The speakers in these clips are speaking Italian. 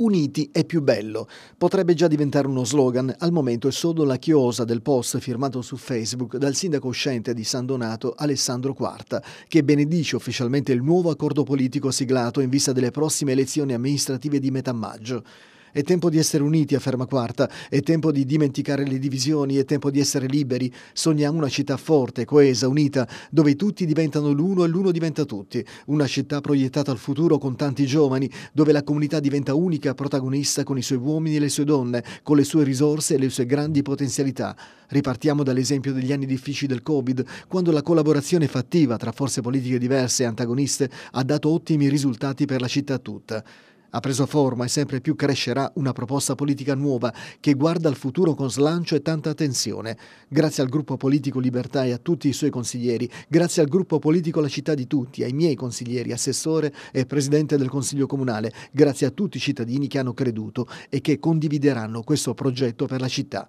Uniti è più bello. Potrebbe già diventare uno slogan, al momento è solo la chiosa del post firmato su Facebook dal sindaco uscente di San Donato Alessandro Quarta, che benedice ufficialmente il nuovo accordo politico siglato in vista delle prossime elezioni amministrative di metà maggio. È tempo di essere uniti afferma quarta, è tempo di dimenticare le divisioni, è tempo di essere liberi. Sogniamo una città forte, coesa, unita, dove tutti diventano l'uno e l'uno diventa tutti. Una città proiettata al futuro con tanti giovani, dove la comunità diventa unica protagonista con i suoi uomini e le sue donne, con le sue risorse e le sue grandi potenzialità. Ripartiamo dall'esempio degli anni difficili del Covid, quando la collaborazione fattiva tra forze politiche diverse e antagoniste ha dato ottimi risultati per la città tutta. Ha preso forma e sempre più crescerà una proposta politica nuova che guarda al futuro con slancio e tanta attenzione. Grazie al gruppo politico Libertà e a tutti i suoi consiglieri, grazie al gruppo politico La città di tutti, ai miei consiglieri, assessore e presidente del Consiglio Comunale, grazie a tutti i cittadini che hanno creduto e che condivideranno questo progetto per la città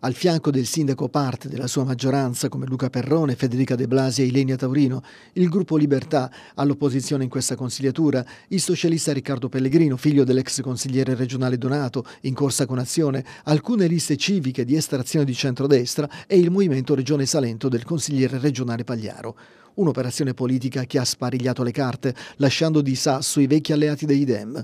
al fianco del sindaco parte della sua maggioranza come Luca Perrone, Federica De Blasi e Ilenia Taurino, il gruppo Libertà all'opposizione in questa consigliatura, il socialista Riccardo Pellegrino, figlio dell'ex consigliere regionale Donato, in corsa con azione, alcune liste civiche di estrazione di centrodestra e il movimento Regione Salento del consigliere regionale Pagliaro. Un'operazione politica che ha sparigliato le carte, lasciando di sasso i vecchi alleati dei Dem.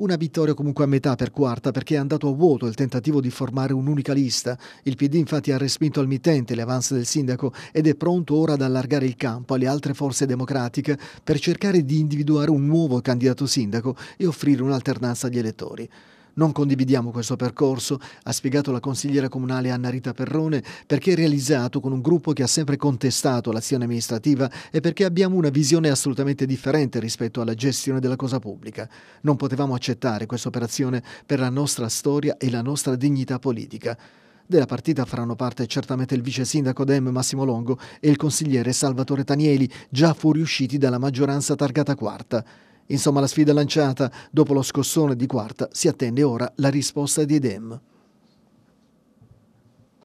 Una vittoria comunque a metà per quarta perché è andato a vuoto il tentativo di formare un'unica lista. Il PD infatti ha respinto al mittente le avance del sindaco ed è pronto ora ad allargare il campo alle altre forze democratiche per cercare di individuare un nuovo candidato sindaco e offrire un'alternanza agli elettori. Non condividiamo questo percorso, ha spiegato la consigliera comunale Anna Rita Perrone, perché è realizzato con un gruppo che ha sempre contestato l'azione amministrativa e perché abbiamo una visione assolutamente differente rispetto alla gestione della cosa pubblica. Non potevamo accettare questa operazione per la nostra storia e la nostra dignità politica. Della partita faranno parte certamente il vice sindaco Dem Massimo Longo e il consigliere Salvatore Tanieli, già fuoriusciti dalla maggioranza targata quarta. Insomma la sfida lanciata dopo lo scossone di quarta si attende ora la risposta di Edem.